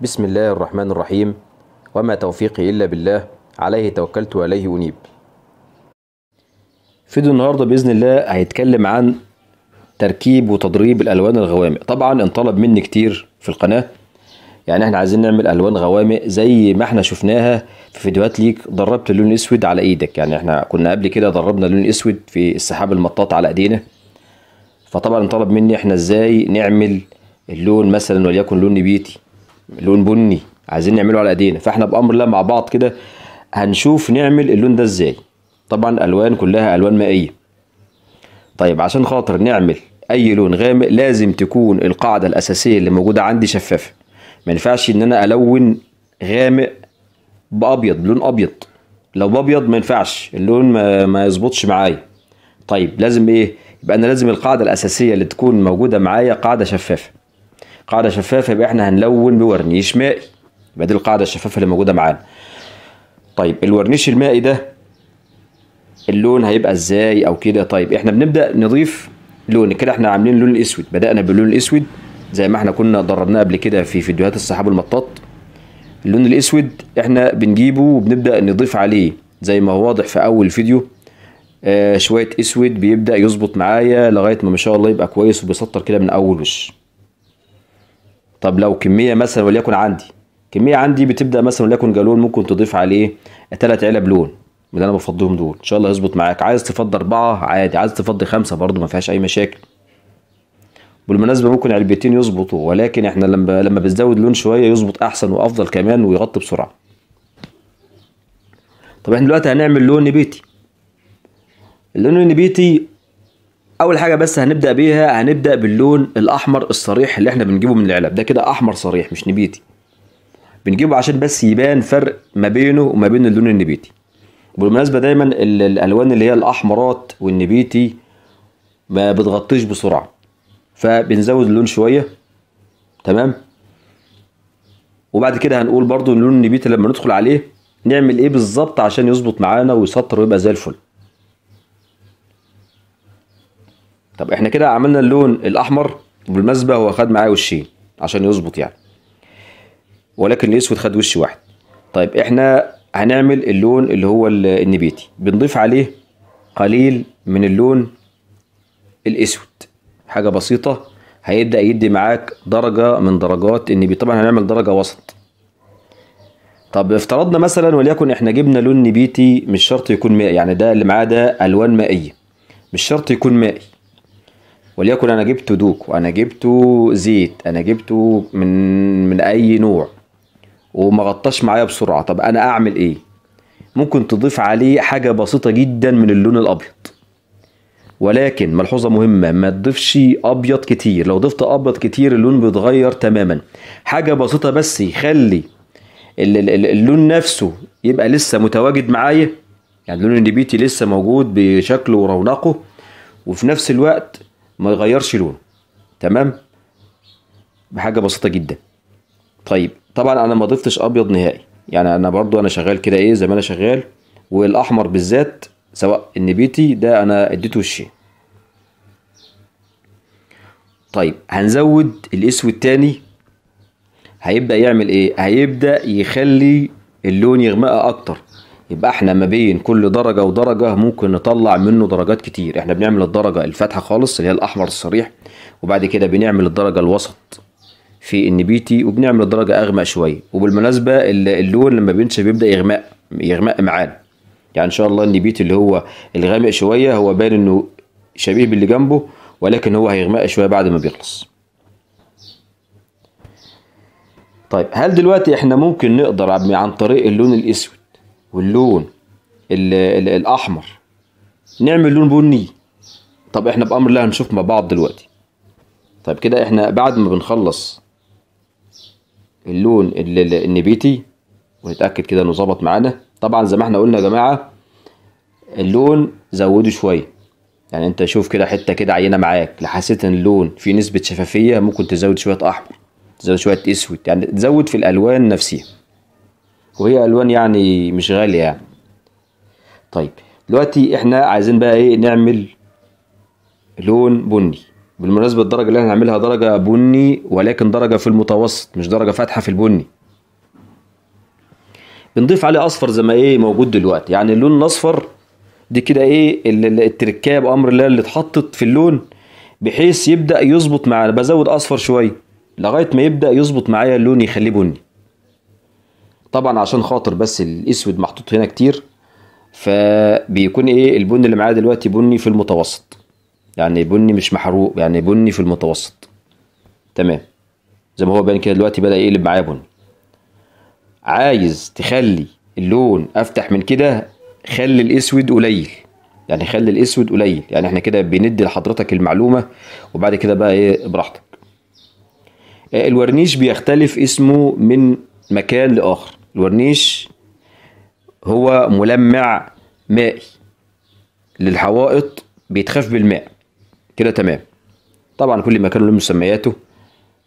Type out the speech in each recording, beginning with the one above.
بسم الله الرحمن الرحيم وما توفيقي إلا بالله عليه توكلت وإليه أنيب فيديو النهاردة بإذن الله هيتكلم عن تركيب وتدريب الألوان الغوامق طبعا انطلب مني كتير في القناة يعني احنا عايزين نعمل ألوان غوامق زي ما احنا شفناها في فيديوهات ليك دربت اللون الأسود على إيدك يعني احنا كنا قبل كده دربنا اللون الأسود في السحاب المطاط على إيدينا فطبعا انطلب مني احنا ازاي نعمل اللون مثلا وليكن لون نبيتي لون بني عايزين نعمله على ايدينا فاحنا بامر الله مع بعض كده هنشوف نعمل اللون ده ازاي طبعا الالوان كلها الوان مائيه طيب عشان خاطر نعمل اي لون غامق لازم تكون القاعده الاساسيه اللي موجوده عندي شفافه ما ينفعش ان انا الون غامق بابيض بلون ابيض لو بابيض ما ينفعش اللون ما, ما يظبطش معايا طيب لازم ايه يبقى انا لازم القاعده الاساسيه اللي تكون موجوده معايا قاعده شفافه قاعده شفافه يبقى احنا هنلون بورنيش مائي يبقى دي القاعده الشفافه اللي موجوده معانا طيب الورنيش المائي ده اللون هيبقى ازاي او كده طيب احنا بنبدا نضيف لون كده احنا عاملين اللون الاسود بدانا باللون الاسود زي ما احنا كنا دربناه قبل كده في فيديوهات السحاب المطاط اللون الاسود احنا بنجيبه وبنبدا نضيف عليه زي ما هو واضح في اول فيديو آه شويه اسود بيبدا يظبط معايا لغايه ما ما شاء الله يبقى كويس وبيسطر كده من اول وش طب لو كميه مثلا وليكن عندي كميه عندي بتبدا مثلا وليكن جالون ممكن تضيف عليه ثلاث علب لون من اللي انا بفضيهم دول ان شاء الله يظبط معاك عايز تفضي اربعه عادي عايز تفضي خمسه برضو ما فيهاش اي مشاكل بالمناسبه ممكن علبتين يظبطوا ولكن احنا لما لما بنزود لون شويه يظبط احسن وافضل كمان ويغطي بسرعه طب احنا دلوقتي هنعمل لون نبيتي اللون النبيتي اول حاجه بس هنبدا بيها هنبدا باللون الاحمر الصريح اللي احنا بنجيبه من العلب ده كده احمر صريح مش نبيتي بنجيبه عشان بس يبان فرق ما بينه وما بين اللون النبيتي وبالمناسبه دايما الالوان اللي هي الاحمرات والنبيتي ما بتغطيش بسرعه فبنزود اللون شويه تمام وبعد كده هنقول برضو اللون النبيتي لما ندخل عليه نعمل ايه بالظبط عشان يظبط معانا ويسطر ويبقى زي الفل طب احنا كده عملنا اللون الاحمر بالمسبة هو خد معايا وشين عشان يظبط يعني ولكن الاسود خد وش واحد طيب احنا هنعمل اللون اللي هو النبيتي بنضيف عليه قليل من اللون الاسود حاجه بسيطه هيبدا يدي معاك درجه من درجات النبي طبعا هنعمل درجه وسط طب افترضنا مثلا وليكن احنا جبنا لون نبيتي مش شرط يكون مائي يعني ده اللي معاه ده الوان مائيه مش شرط يكون مائي وليكن انا جبت دوك وانا جبت زيت انا جبته من من اي نوع وما غطاش معايا بسرعه طب انا اعمل ايه ممكن تضيف عليه حاجه بسيطه جدا من اللون الابيض ولكن ملحوظة مهمة ما تضيفش أبيض كتير لو ضفت أبيض كتير اللون بيتغير تماما حاجة بسيطة بس يخلي اللون نفسه يبقى لسه متواجد معايا يعني اللون النبيتي لسه موجود بشكله ورونقه وفي نفس الوقت ما يغيرش لونه تمام بحاجه بسيطه جدا طيب طبعا انا ما ضفتش ابيض نهائي يعني انا برضو انا شغال كده ايه زي ما انا شغال والاحمر بالذات سواء النبيتي ده انا اديته الشين طيب هنزود الاسود تاني هيبدا يعمل ايه هيبدا يخلي اللون يغمق اكتر يبقى احنا ما بين كل درجه ودرجه ممكن نطلع منه درجات كتير احنا بنعمل الدرجه الفاتحه خالص اللي هي الاحمر الصريح وبعد كده بنعمل الدرجه الوسط في النبيتي وبنعمل الدرجه اغمق شويه وبالمناسبه اللون لما بينشف بيبدا يغمق يغمق معانا يعني ان شاء الله النبيتي اللي هو الغامق شويه هو باين انه شبيه باللي جنبه ولكن هو هيغمق شويه بعد ما بيخلص طيب هل دلوقتي احنا ممكن نقدر عن طريق اللون الاسود واللون ال ال الاحمر نعمل لون بني طب احنا بامر الله هنشوف مع بعض دلوقتي طيب كده احنا بعد ما بنخلص اللون النبيتي ونتاكد كده انه ظبط معانا طبعا زي ما احنا قلنا يا جماعه اللون زوده شويه يعني انت شوف كده حته كده عينه معاك لو حسيت ان اللون فيه نسبه شفافيه ممكن تزود شويه احمر تزود شويه اسود يعني تزود في الالوان نفسها وهي الوان يعني مش غاليه يعني طيب دلوقتي احنا عايزين بقى ايه نعمل لون بني بالمناسبه الدرجه اللي احنا هنعملها درجه بني ولكن درجه في المتوسط مش درجه فاتحه في البني بنضيف عليه اصفر زي ما ايه موجود دلوقتي يعني اللون الاصفر دي كده ايه التركاية بامر الله اللي اتحطت في اللون بحيث يبدا يظبط معانا بزود اصفر شويه لغايه ما يبدا يظبط معايا اللون يخليه بني طبعا عشان خاطر بس الاسود محطوط هنا كتير فبيكون ايه البني اللي معايا دلوقتي بني في المتوسط يعني بني مش محروق يعني بني في المتوسط تمام زي ما هو باين كده دلوقتي بدا يقلب معايا بني عايز تخلي اللون افتح من كده خلي الاسود قليل يعني خلي الاسود قليل يعني احنا كده بندي لحضرتك المعلومه وبعد كده بقى ايه براحتك آه، الورنيش بيختلف اسمه من مكان لاخر الورنيش هو ملمع مائي للحوائط بيتخاف بالماء كده تمام طبعا كل مكان له مسمياته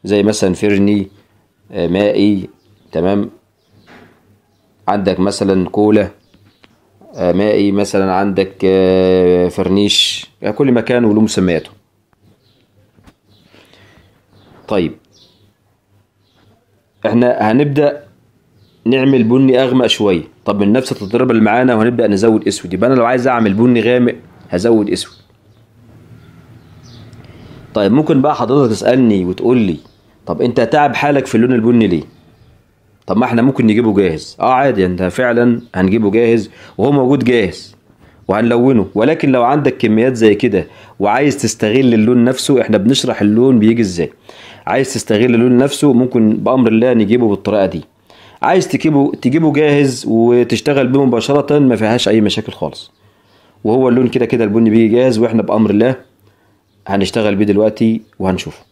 زي مثلا فرني آه، مائي تمام عندك مثلا كولا آه، مائي مثلا عندك آه، فرنيش يعني كل مكان وله مسمياته طيب احنا هنبدأ نعمل بني اغمق شويه طب من نفس التضرب اللي معانا وهنبدا نزود اسود يبقى انا لو عايز اعمل بني غامق هزود اسود طيب ممكن بقى حضرتك تسالني وتقول لي طب انت تعب حالك في اللون البني ليه طب ما احنا ممكن نجيبه جاهز اه عادي انت فعلا هنجيبه جاهز وهو موجود جاهز وهنلونه ولكن لو عندك كميات زي كده وعايز تستغل اللون نفسه احنا بنشرح اللون بيجي ازاي عايز تستغل اللون نفسه ممكن بامر الله نجيبه بالطريقه دي عايز تجيبه تجيبه جاهز وتشتغل بيه مباشره ما فيهاش اي مشاكل خالص وهو اللون كده كده البني بيجي جاهز واحنا بامر الله هنشتغل بيه دلوقتي وهنشوفه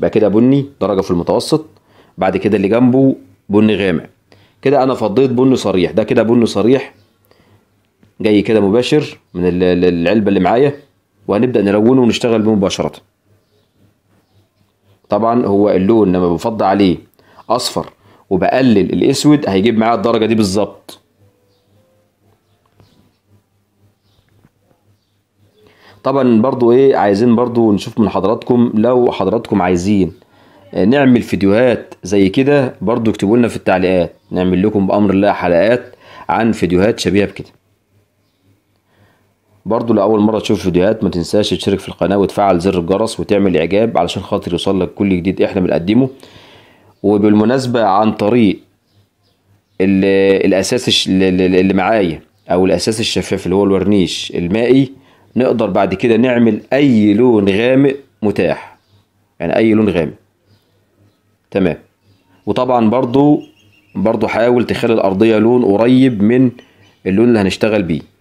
بقى كده بني درجه في المتوسط بعد كده اللي جنبه بني غامق كده انا فضيت بني صريح ده كده بني صريح جاي كده مباشر من العلبه اللي معايا وهنبدا نلونه ونشتغل بيه مباشره طبعا هو اللون لما بفضي عليه اصفر وبقلل الاسود هيجيب معايا الدرجه دي بالظبط طبعا برضو ايه عايزين برضو نشوف من حضراتكم لو حضراتكم عايزين نعمل فيديوهات زي كده برضو اكتبوا لنا في التعليقات نعمل لكم بامر الله حلقات عن فيديوهات شبيهه بكده برضو لأول مرة تشوف فيديوهات ما تنساش تشترك في القناة وتفعل زر الجرس وتعمل إعجاب علشان خاطر يوصلك كل جديد إحنا بنقدمه وبالمناسبة عن طريق الأساس اللي معايا أو الأساس الشفاف اللي هو الورنيش المائي نقدر بعد كده نعمل أي لون غامق متاح يعني أي لون غامق تمام وطبعا برضو برضو حاول تخلي الأرضية لون قريب من اللون اللي هنشتغل بيه